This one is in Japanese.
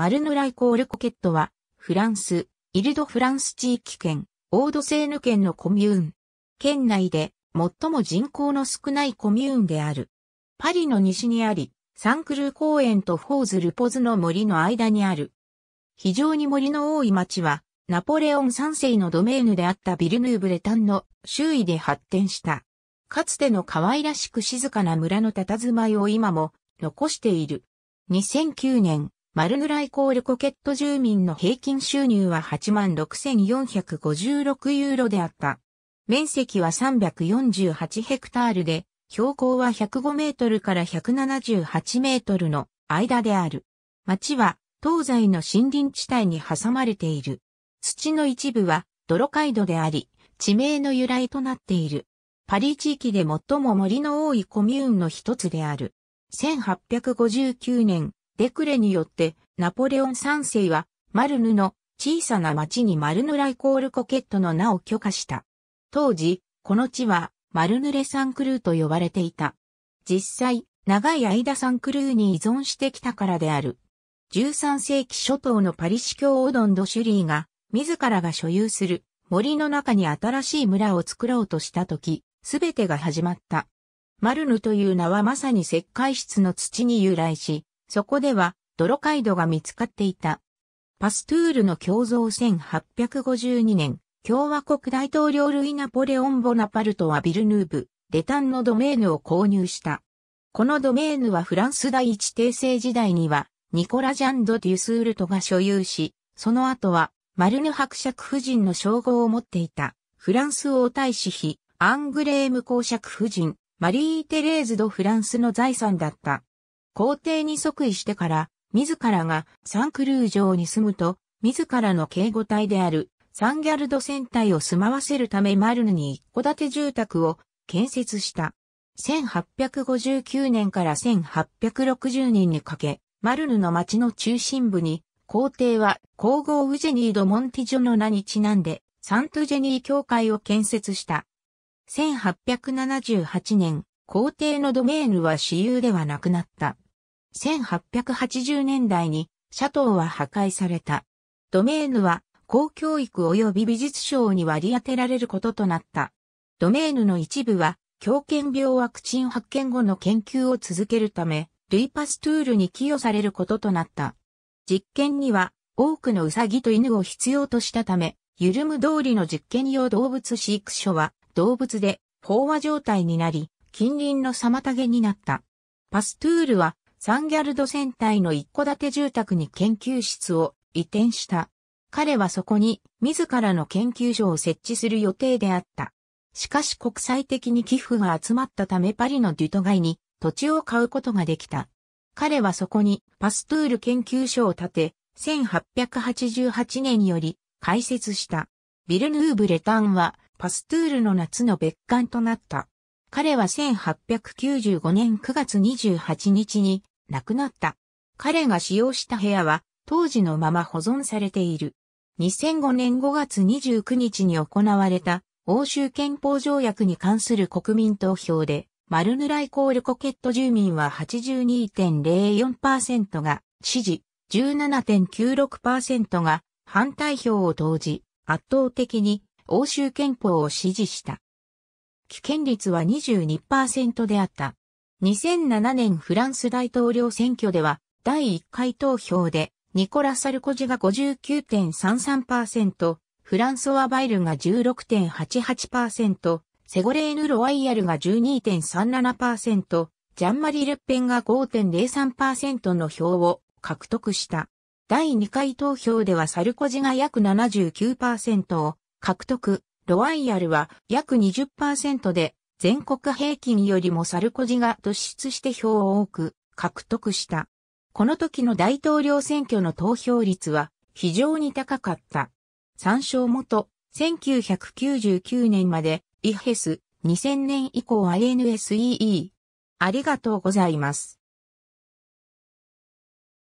マルヌライコールコケットは、フランス、イルドフランス地域圏、オードセーヌ県のコミューン。県内で最も人口の少ないコミューンである。パリの西にあり、サンクルー公園とフォーズ・ルポズの森の間にある。非常に森の多い町は、ナポレオン3世のドメーヌであったビルヌーブレタンの周囲で発展した。かつての可愛らしく静かな村の佇まいを今も残している。2009年、マルヌライコールコケット住民の平均収入は86,456ユーロであった。面積は348ヘクタールで、標高は105メートルから178メートルの間である。町は東西の森林地帯に挟まれている。土の一部は泥街道であり、地名の由来となっている。パリ地域で最も森の多いコミューンの一つである。1859年、デクレによって、ナポレオン三世は、マルヌの小さな町にマルヌライコールコケットの名を許可した。当時、この地は、マルヌレサンクルーと呼ばれていた。実際、長い間サンクルーに依存してきたからである。13世紀初頭のパリ市教オドンド・シュリーが、自らが所有する森の中に新しい村を作ろうとした時、すべてが始まった。マルヌという名はまさに石灰質の土に由来し、そこでは、ドロカイドが見つかっていた。パストゥールの共造1852年、共和国大統領ルイ・ナポレオン・ボナパルトはビルヌーブ、レタンのドメーヌを購入した。このドメーヌはフランス第一帝政時代には、ニコラ・ジャンド・デュスールトが所有し、その後は、マルヌ伯爵夫人の称号を持っていた、フランス王太子妃、アングレーム公爵夫人、マリー・テレーズ・ド・フランスの財産だった。皇帝に即位してから、自らがサンクルー城に住むと、自らの警護隊であるサンギャルド戦隊を住まわせるためマルヌに一戸建て住宅を建設した。1859年から1860年にかけ、マルヌの町の中心部に、皇帝は皇后ウジェニー・ド・モンティジョの名にちなんで、サントジェニー教会を建設した。1878年、皇帝のドメーヌは私有ではなくなった。1880年代にシャトーは破壊された。ドメーヌは公教育及び美術賞に割り当てられることとなった。ドメーヌの一部は狂犬病ワクチン発見後の研究を続けるため、ルイパストゥールに寄与されることとなった。実験には多くのウサギと犬を必要としたため、ゆるむ通りの実験用動物飼育所は動物で飽和状態になり、近隣の妨げになった。パストゥールはサンギャルド戦隊の一戸建て住宅に研究室を移転した。彼はそこに自らの研究所を設置する予定であった。しかし国際的に寄付が集まったためパリのデュト街に土地を買うことができた。彼はそこにパストゥール研究所を建て、1888年より開設した。ビルヌーブ・レタンはパストゥールの夏の別館となった。彼は1895年9月28日に亡くなった。彼が使用した部屋は当時のまま保存されている。2005年5月29日に行われた欧州憲法条約に関する国民投票で、マルヌライコールコケット住民は82.04%が支持、17.96%が反対票を投じ、圧倒的に欧州憲法を支持した。危険率は22%であった。2007年フランス大統領選挙では、第1回投票で、ニコラ・サルコジが59.33%、フランソワ・バイルが16.88%、セゴレーヌ・ロワイヤルが12.37%、ジャンマリ・レッペンが5.03%の票を獲得した。第2回投票ではサルコジが約79%を獲得、ロワイヤルは約20%で全国平均よりもサルコジが突出して票を多く獲得した。この時の大統領選挙の投票率は非常に高かった。参照元、1999年まで、イヘス、2000年以降 i n s e e ありがとうございます。